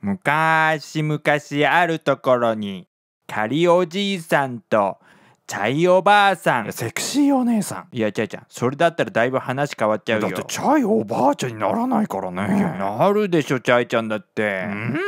むかしむかしあるところにカリおじいさんとチャイおばあさんセクシーお姉さんいやちゃいちゃんそれだったらだいぶ話変わっちゃうよだってチャイおばあちゃんにならないからねいやなるでしょチャイちゃんだって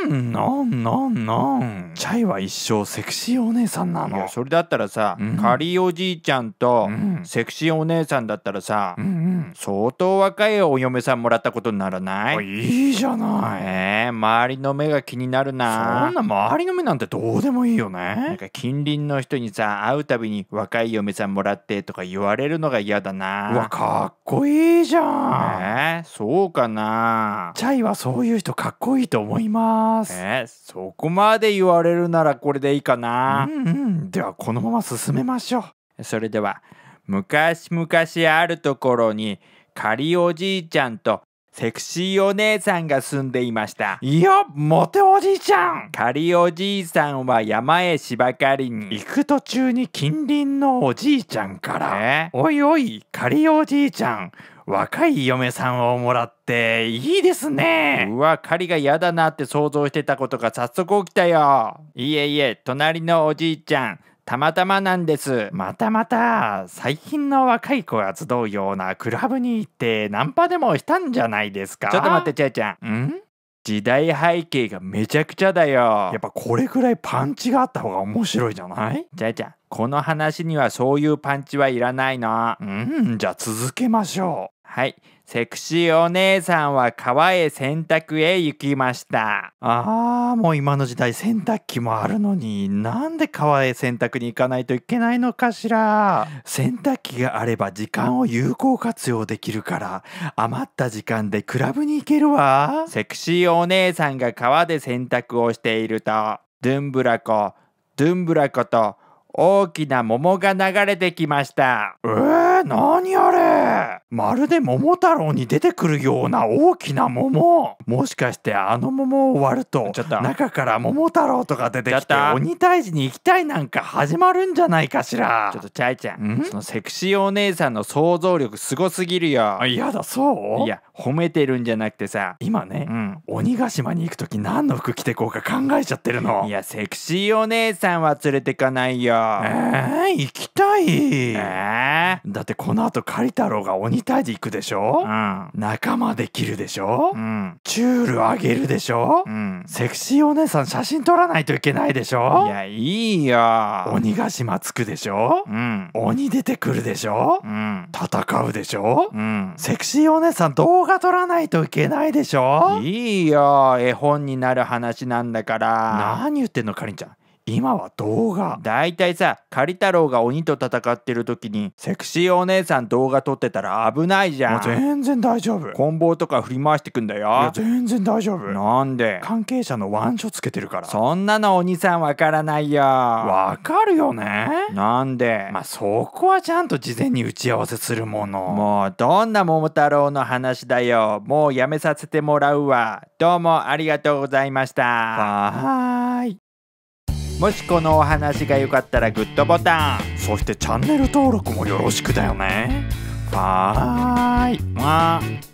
うんなんなんなんチャイは一生セクシーお姉さんなのいやそれだったらさ、うん、カリおじいちゃんとセクシーお姉さんだったらさ、うん、相当若いお嫁さんもらったことにならないいいじゃない、えー、周りの目が気になるなそんな周りの目なんてどうでもいいよねなんか近隣の人にさ会うたびに若い嫁さんもらってとか言われるのが嫌だなうわかっこいいじゃんえー、そうかなチャイはそういう人かっこいいと思いますえー、そこまで言われるならこれでいいかなうん、うん、ではこのまま進めましょうそれでは昔々あるところにカリおじいちゃんとセクシーお姉さんが住んでいましたいやモテおじいちゃんカリおじいさんは山へ芝刈りに行く途中に近隣のおじいちゃんから「おいおいカリおじいちゃん若い嫁さんをもらっていいですねうわ狩りが嫌だなって想像してたことが早速起きたよいえいえ隣のおじいちゃんたまたまなんですまたまた最近の若い子が集うようなクラブに行ってナンパでもしたんじゃないですかちょっと待ってちゃいちゃんん時代背景がめちゃくちゃだよやっぱこれくらいパンチがあった方が面白いじゃないちゃいちゃんこの話にはそういうパンチはいらないのうんじゃあ続けましょう。はい。セクシーお姉さんは川へ洗濯へ行きました。ああ、もう今の時代洗濯機もあるのに、なんで川へ洗濯に行かないといけないのかしら。洗濯機があれば時間を有効活用できるから、余った時間でクラブに行けるわ。セクシーお姉さんが川で洗濯をしていると、ドゥンブラコ、ドゥンブラコと、大きな桃が流れてきました。えー、何あれまるで桃太郎に出てくるような大きな桃。もしかしてあの桃を割ると、中から桃太郎とか出てきて、鬼退治に行きたいなんか始まるんじゃないかしら。ちょっとチャイちゃん、んそのセクシーお姉さんの想像力すごすぎるよ。あ、嫌だ、そういや、褒めてるんじゃなくてさ今ね、うん、鬼ヶ島に行く時何の服着てこうか考えちゃってるのいやセクシーお姉さんは連れてかないよえー、行きたいえー、だってこの後狩太郎が鬼退治行くでしょ、うん、仲間できるでしょ、うん、チュールあげるでしょ、うん、セクシーお姉さん写真撮らないといけないでしょいやいいよ鬼ヶ島着くでしょ、うん、鬼出てくるでしょ、うん、戦うでしょ、うん、セクシーお姉さん動画が取らないといけないでしょいいよ絵本になる話なんだから何言ってんのかりんちゃん今は動画だいたいさ狩太郎が鬼と戦ってる時にセクシーお姉さん動画撮ってたら危ないじゃん全然大丈夫棍棒とか振り回してくんだよいや全然大丈夫なんで関係者の腕所つけてるからそんなの鬼さんわからないよわかるよねなんでまあそこはちゃんと事前に打ち合わせするものもうどんな桃太郎の話だよもうやめさせてもらうわどうもありがとうございましたもしこのお話が良かったらグッドボタンそしてチャンネル登録もよろしくだよねはーいまあ